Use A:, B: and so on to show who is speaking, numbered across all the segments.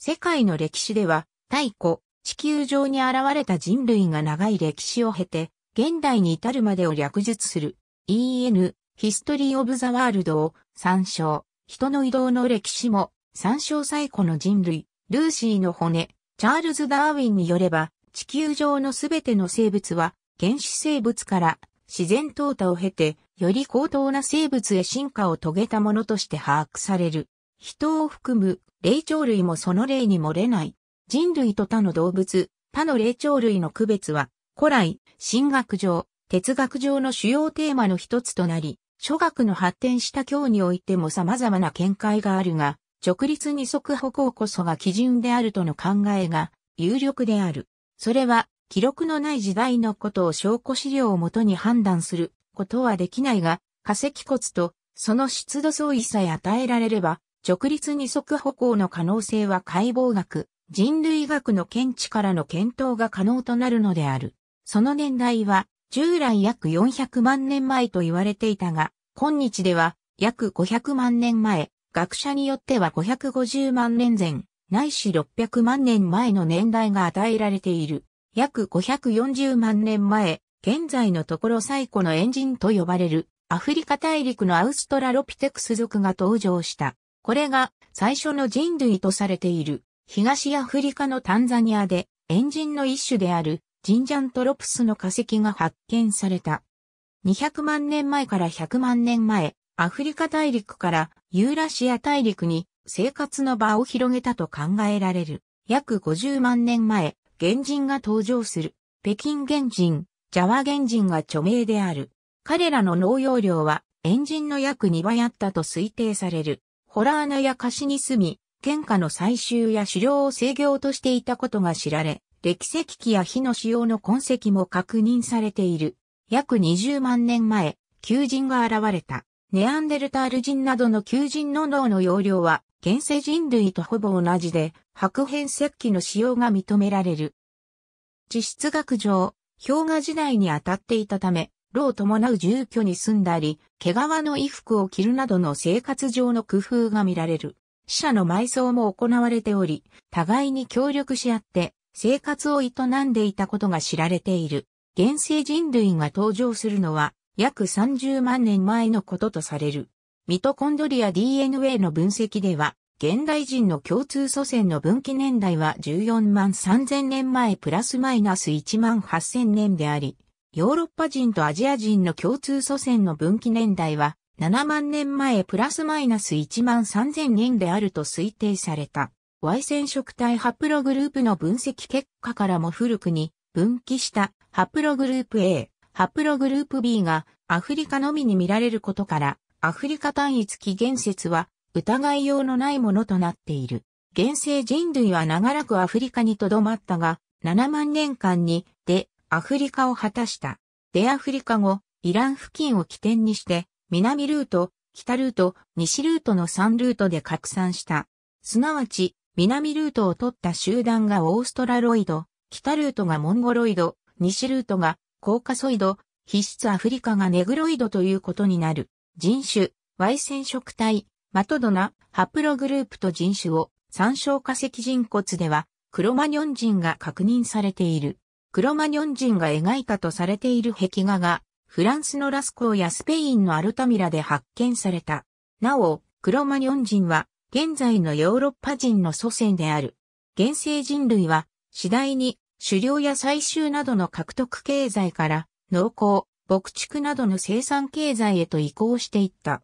A: 世界の歴史では、太古、地球上に現れた人類が長い歴史を経て、現代に至るまでを略述する EN、ヒストリー・オブ・ザ・ワールドを参照。人の移動の歴史も参照最古の人類、ルーシーの骨、チャールズ・ダーウィンによれば、地球上のすべての生物は、原始生物から自然淘汰を経て、より高等な生物へ進化を遂げたものとして把握される。人を含む霊長類もその例に漏れない。人類と他の動物、他の霊長類の区別は、古来、神学上、哲学上の主要テーマの一つとなり、諸学の発展した教においても様々な見解があるが、直立二足歩行こそが基準であるとの考えが有力である。それは、記録のない時代のことを証拠資料をもとに判断することはできないが、化石骨とその湿度相違さえ与えられれば、直立二足歩行の可能性は解剖学、人類学の見地からの検討が可能となるのである。その年代は、従来約400万年前と言われていたが、今日では約500万年前、学者によっては550万年前、ないし600万年前の年代が与えられている。約540万年前、現在のところ最古のエンジンと呼ばれる、アフリカ大陸のアウストラロピテクス族が登場した。これが最初の人類とされている東アフリカのタンザニアでジ人の一種であるジンジャントロプスの化石が発見された。200万年前から100万年前、アフリカ大陸からユーラシア大陸に生活の場を広げたと考えられる。約50万年前、原人が登場する。北京原人、ジャワ原人が著名である。彼らの農用量は、エンジンの約2倍あったと推定される。ホラーナや貸しに住み、喧嘩の採集や狩猟を制御としていたことが知られ、歴石器や火の使用の痕跡も確認されている。約20万年前、求人が現れた。ネアンデルタール人などの求人の脳の容量は、現世人類とほぼ同じで、白変石器の使用が認められる。地質学上、氷河時代に当たっていたため、老を伴う住居に住んだり、毛皮の衣服を着るなどの生活上の工夫が見られる。死者の埋葬も行われており、互いに協力し合って生活を営んでいたことが知られている。現世人類が登場するのは約30万年前のこととされる。ミトコンドリア DNA の分析では、現代人の共通祖先の分岐年代は14万3000年前プラスマイナス1万8000年であり、ヨーロッパ人とアジア人の共通祖先の分岐年代は7万年前プラスマイナス1万3000年であると推定された。Y 染色体ハプログループの分析結果からも古くに分岐したハプログループ A、ハプログループ B がアフリカのみに見られることからアフリカ単一起源説は疑いようのないものとなっている。現世人類は長らくアフリカにとどまったが7万年間にでアフリカを果たした。デアフリカ後、イラン付近を起点にして、南ルート、北ルート、西ルートの3ルートで拡散した。すなわち、南ルートを取った集団がオーストラロイド、北ルートがモンゴロイド、西ルートがコーカソイド、必須アフリカがネグロイドということになる。人種、Y 染色体、マトドナ、ハプログループと人種を、参照化石人骨では、クロマニョン人が確認されている。クロマニョン人が描いたとされている壁画が、フランスのラスコーやスペインのアルタミラで発見された。なお、クロマニョン人は、現在のヨーロッパ人の祖先である。現世人類は、次第に、狩猟や採集などの獲得経済から、農耕、牧畜などの生産経済へと移行していった。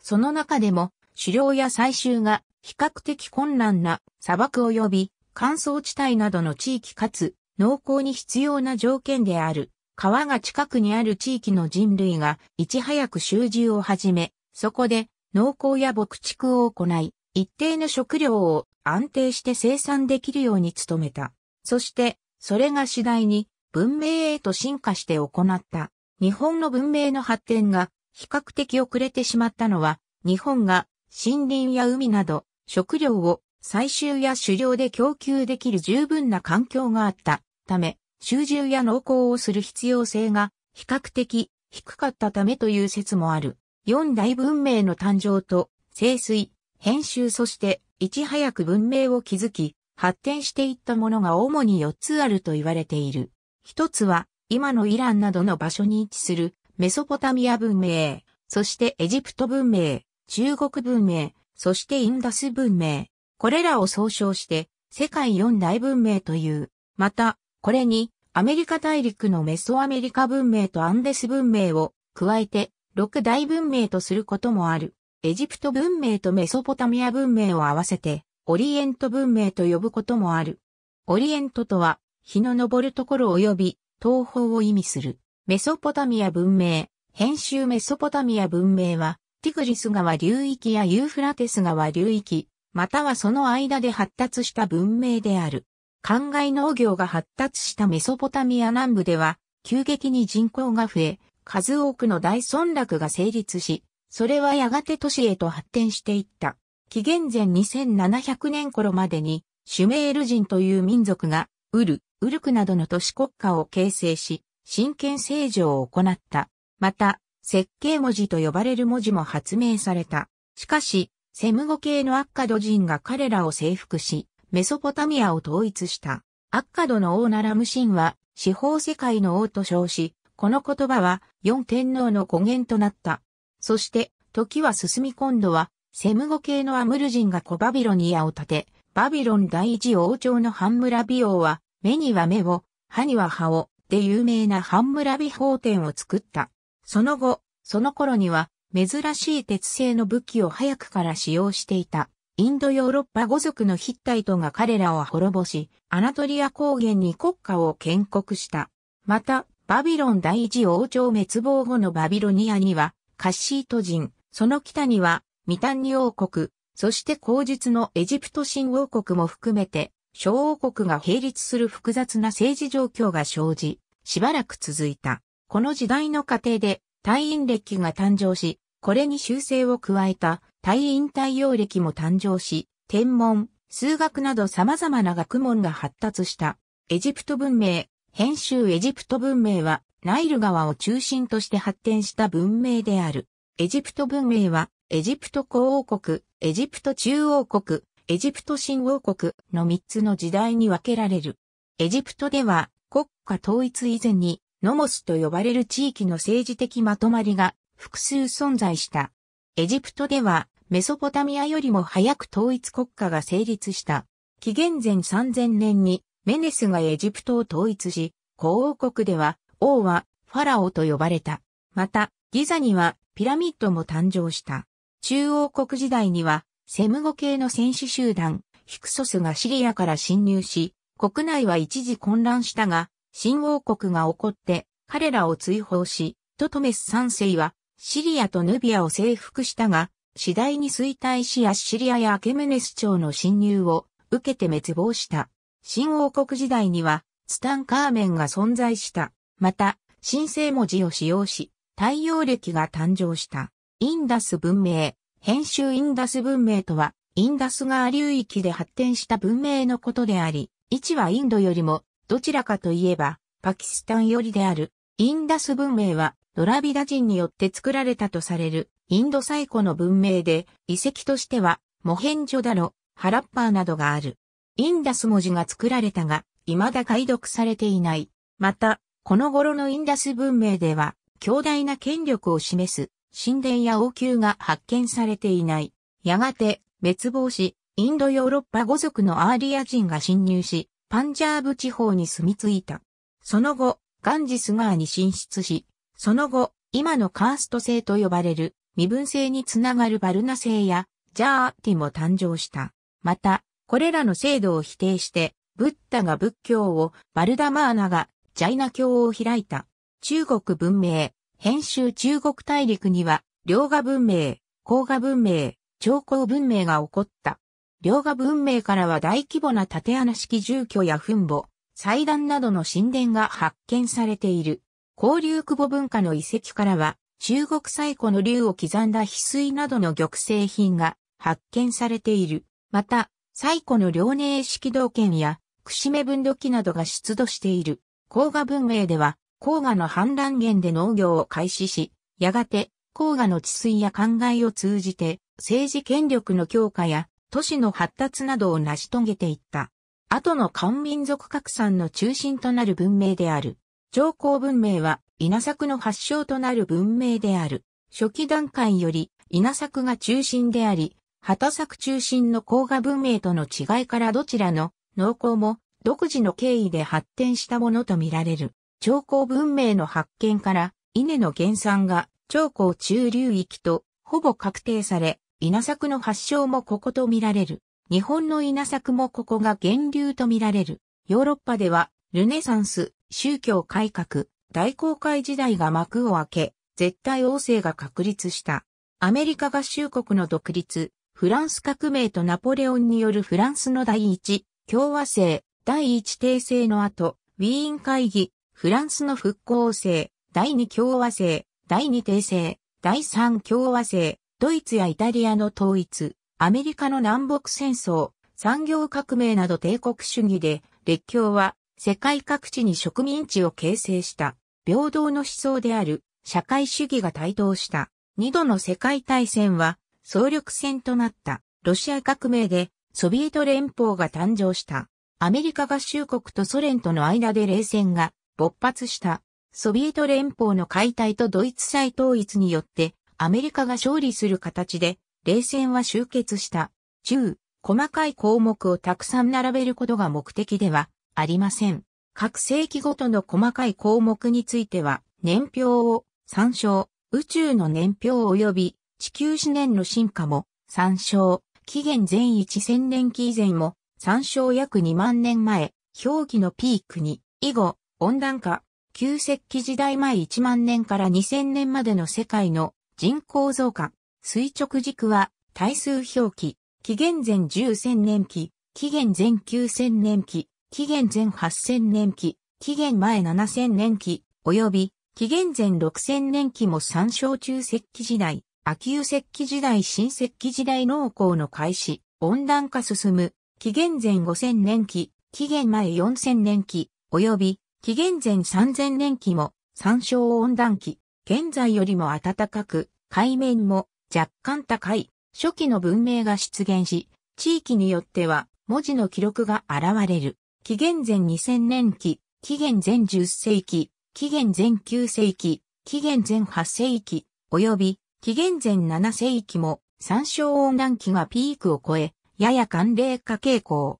A: その中でも、狩猟や採集が比較的困難な砂漠及び乾燥地帯などの地域かつ農耕に必要な条件である。川が近くにある地域の人類がいち早く集中を始め、そこで農耕や牧畜を行い、一定の食料を安定して生産できるように努めた。そして、それが次第に文明へと進化して行った。日本の文明の発展が比較的遅れてしまったのは、日本が森林や海など食料を採集や狩猟で供給できる十分な環境があったため、集や農耕をする必要性が比較的低かったためという説もある。四大文明の誕生と、清水、編集そして、いち早く文明を築き、発展していったものが主に四つあると言われている。一つは、今のイランなどの場所に位置するメソポタミア文明、そしてエジプト文明、中国文明、そしてインダス文明。これらを総称して、世界四大文明という。また、これに、アメリカ大陸のメソアメリカ文明とアンデス文明を加えて、六大文明とすることもある。エジプト文明とメソポタミア文明を合わせて、オリエント文明と呼ぶこともある。オリエントとは、日の昇るところ及び、東方を意味する。メソポタミア文明、編集メソポタミア文明は、ティグリス川流域やユーフラテス川流域、またはその間で発達した文明である。灌漑農業が発達したメソポタミア南部では、急激に人口が増え、数多くの大村落が成立し、それはやがて都市へと発展していった。紀元前2700年頃までに、シュメール人という民族が、ウル、ウルクなどの都市国家を形成し、真剣政治を行った。また、設計文字と呼ばれる文字も発明された。しかし、セムゴ系のアッカド人が彼らを征服し、メソポタミアを統一した。アッカドの王ナラムシンは、四方世界の王と称し、この言葉は四天皇の語源となった。そして、時は進み今度は、セムゴ系のアムル人がコバビロニアを建て、バビロン第一王朝のハンムラビ王は、目には目を、歯には歯を、で有名なハンムラビ法典を作った。その後、その頃には、珍しい鉄製の武器を早くから使用していた。インドヨーロッパ語族のヒッタイトが彼らを滅ぼし、アナトリア高原に国家を建国した。また、バビロン第一王朝滅亡後のバビロニアには、カッシート人、その北には、ミタンニ王国、そして後述のエジプト新王国も含めて、小王国が並立する複雑な政治状況が生じ、しばらく続いた。この時代の過程で、隊員歴が誕生し、これに修正を加えた、対引対応歴も誕生し、天文、数学など様々な学問が発達した。エジプト文明、編集エジプト文明は、ナイル川を中心として発展した文明である。エジプト文明は、エジプト古王国、エジプト中央国、エジプト新王国の3つの時代に分けられる。エジプトでは、国家統一以前に、ノモスと呼ばれる地域の政治的まとまりが複数存在した。エジプトではメソポタミアよりも早く統一国家が成立した。紀元前3000年にメネスがエジプトを統一し、古王国では王はファラオと呼ばれた。また、ギザにはピラミッドも誕生した。中央国時代にはセム語系の戦士集団ヒクソスがシリアから侵入し、国内は一時混乱したが、新王国が起こって彼らを追放し、トトメス三世はシリアとヌビアを征服したが、次第に衰退しアッシリアやアケメネス朝の侵入を受けて滅亡した。新王国時代には、ツタンカーメンが存在した。また、神聖文字を使用し、太陽暦が誕生した。インダス文明、編集インダス文明とは、インダス川流域で発展した文明のことであり、位置はインドよりも、どちらかといえば、パキスタン寄りである。インダス文明は、ドラビダ人によって作られたとされるインド最古の文明で遺跡としてはモヘンジョダロ、ハラッパーなどがある。インダス文字が作られたが未だ解読されていない。また、この頃のインダス文明では強大な権力を示す神殿や王宮が発見されていない。やがて滅亡し、インドヨーロッパ語族のアーリア人が侵入し、パンジャーブ地方に住み着いた。その後、ガンジス川に進出し、その後、今のカースト制と呼ばれる身分制につながるバルナ制やジャーティも誕生した。また、これらの制度を否定して、ブッダが仏教を、バルダマーナがジャイナ教を開いた。中国文明、編集中国大陸には、両画文明、黄河文明、長江文明が起こった。両画文明からは大規模な縦穴式住居や墳墓、祭壇などの神殿が発見されている。交流久保文化の遺跡からは、中国最古の竜を刻んだ翡翠などの玉製品が発見されている。また、最古の遼寧式道剣や、串目分土器などが出土している。黄河文明では、黄河の氾濫源で農業を開始し、やがて、黄河の治水や灌漑を通じて、政治権力の強化や、都市の発達などを成し遂げていった。後の漢民族拡散の中心となる文明である。長江文明は稲作の発祥となる文明である。初期段階より稲作が中心であり、畑作中心の甲賀文明との違いからどちらの農耕も独自の経緯で発展したものとみられる。長江文明の発見から稲の原産が長江中流域とほぼ確定され、稲作の発祥もこことみられる。日本の稲作もここが源流とみられる。ヨーロッパではルネサンス、宗教改革、大航海時代が幕を開け、絶対王政が確立した。アメリカ合衆国の独立、フランス革命とナポレオンによるフランスの第一、共和制、第一帝政の後、ウィーン会議、フランスの復興制、第二共和制、第二帝政、第三共和制、ドイツやイタリアの統一、アメリカの南北戦争、産業革命など帝国主義で、列強は世界各地に植民地を形成した平等の思想である社会主義が台頭した。二度の世界大戦は総力戦となったロシア革命でソビエト連邦が誕生した。アメリカ合衆国とソ連との間で冷戦が勃発した。ソビエト連邦の解体とドイツ再統一によってアメリカが勝利する形で冷戦は終結した。中、細かい項目をたくさん並べることが目的ではありません。各世紀ごとの細かい項目については、年表を参照、宇宙の年表及び地球四年の進化も参照、紀元前1000年期以前も参照約2万年前、表記のピークに、以後、温暖化、旧石器時代前1万年から2000年までの世界の人口増加、垂直軸は対数表記、紀元前10千年期、紀元前9000年期、紀元前8000年期、紀元前7000年期、及び紀元前6000年期も参照中石器時代、秋雨石器時代新石器時代農耕の開始、温暖化進む、紀元前5000年期、紀元前4000年期、及び紀元前3000年期も参照温暖期、現在よりも暖かく、海面も若干高い、初期の文明が出現し、地域によっては文字の記録が現れる。紀元前2000年期、紀元前10世紀、紀元前9世紀、紀元前8世紀、及び紀元前7世紀も参照温暖期がピークを超え、やや寒冷化傾向。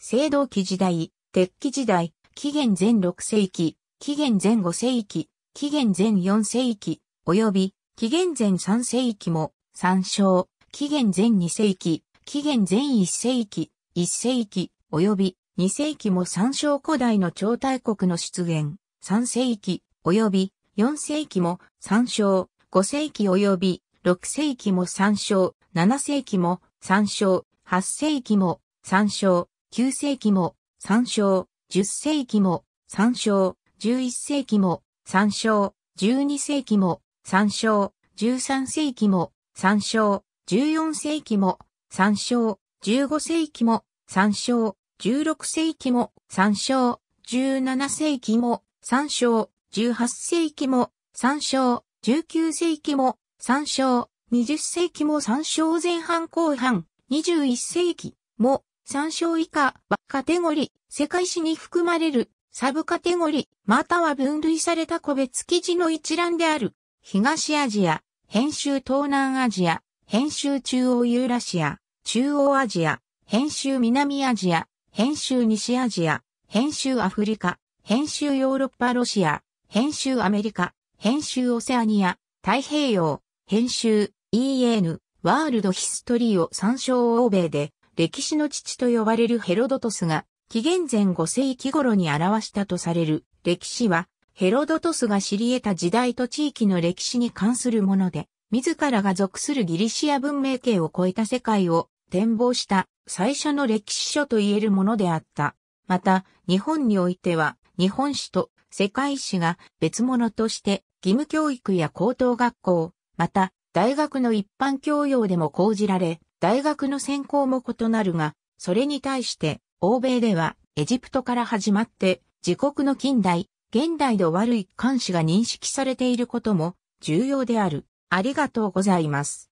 A: 青銅器時代、鉄器時代、紀元前6世紀、紀元前5世紀、紀元前4世紀、及び紀元前3世紀も参照、紀元前2世紀、紀元前1世紀、1世紀、及び2世紀も三小古代の超大国の出現、3世紀及び4世紀も三小、5世紀及び6世紀も三小、7世紀も三小、8世紀も三小、9世紀も三小、10世紀も三小、11世紀も三小、12世紀も三小、13世紀も三小、14世紀も三小、15世紀も三小、16世紀も参照、17世紀も参照、18世紀も参照、19世紀も参照、20世紀も参照前半後半、21世紀も参照以下はカテゴリ、ー、世界史に含まれるサブカテゴリ、ー、または分類された個別記事の一覧である。東アジア、編集東南アジア、編集中央ユーラシア、中央アジア、編集南アジア、編集西アジア、編集アフリカ、編集ヨーロッパロシア、編集アメリカ、編集オセアニア、太平洋、編集 EN、ワールドヒストリーを参照欧米で、歴史の父と呼ばれるヘロドトスが、紀元前5世紀頃に表したとされる歴史は、ヘロドトスが知り得た時代と地域の歴史に関するもので、自らが属するギリシア文明系を超えた世界を展望した最初の歴史書と言えるものであった。また、日本においては、日本史と世界史が別物として、義務教育や高等学校、また、大学の一般教養でも講じられ、大学の専攻も異なるが、それに対して、欧米では、エジプトから始まって、自国の近代、現代の悪い監視が認識されていることも重要である。ありがとうございます。